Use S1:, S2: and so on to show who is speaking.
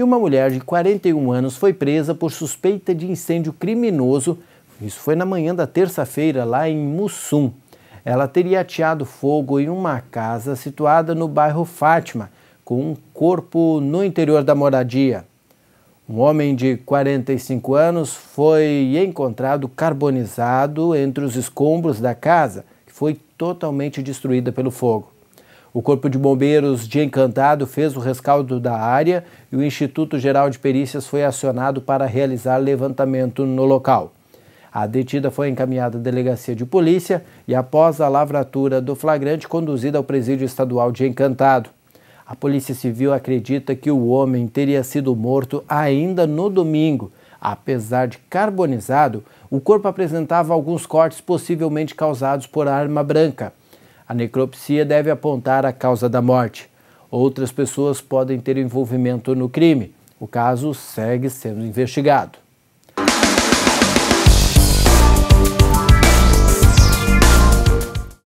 S1: e uma mulher de 41 anos foi presa por suspeita de incêndio criminoso. Isso foi na manhã da terça-feira, lá em Mussum. Ela teria ateado fogo em uma casa situada no bairro Fátima, com um corpo no interior da moradia. Um homem de 45 anos foi encontrado carbonizado entre os escombros da casa, que foi totalmente destruída pelo fogo. O Corpo de Bombeiros de Encantado fez o rescaldo da área e o Instituto Geral de Perícias foi acionado para realizar levantamento no local. A detida foi encaminhada à delegacia de polícia e, após a lavratura do flagrante, conduzida ao presídio estadual de Encantado. A Polícia Civil acredita que o homem teria sido morto ainda no domingo. Apesar de carbonizado, o corpo apresentava alguns cortes possivelmente causados por arma branca. A necropsia deve apontar a causa da morte. Outras pessoas podem ter envolvimento no crime. O caso segue sendo investigado.